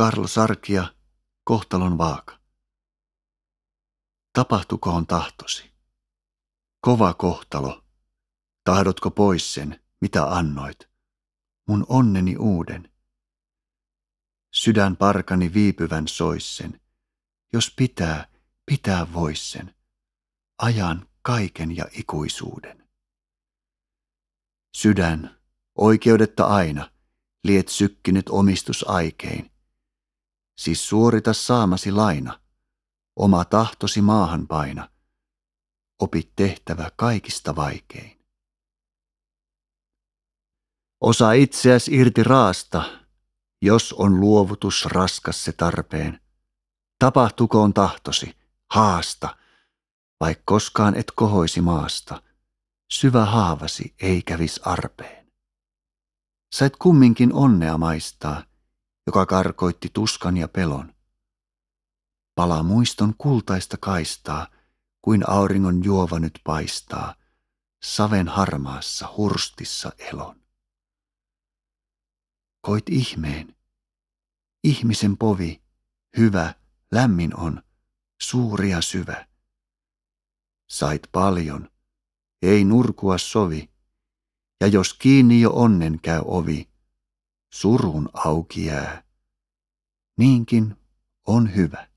Karl Sarkia, kohtalon vaaka. Tapahtukoon tahtosi. Kova kohtalo. Tahdotko pois sen, mitä annoit? Mun onneni uuden. Sydän parkani viipyvän soissen. Jos pitää, pitää vois sen. Ajan kaiken ja ikuisuuden. Sydän, oikeudetta aina, liet sykkinyt omistusaikein, siis suorita saamasi laina, oma tahtosi maahan paina, opi tehtävä kaikista vaikein. Osa itseäs irti raasta, jos on luovutus raskas se tarpeen. Tapahtukoon tahtosi, haasta, vai koskaan et kohoisi maasta. Syvä haavasi ei kävis arpeen. Sait kumminkin onnea maistaa – joka karkoitti tuskan ja pelon. Pala muiston kultaista kaistaa, kuin auringon juova nyt paistaa, saven harmaassa hurstissa elon. Koit ihmeen. Ihmisen povi, hyvä, lämmin on, suuri ja syvä. Sait paljon, ei nurkua sovi, ja jos kiinni jo onnen käy ovi, surun auki jää. Niinkin on hyvä.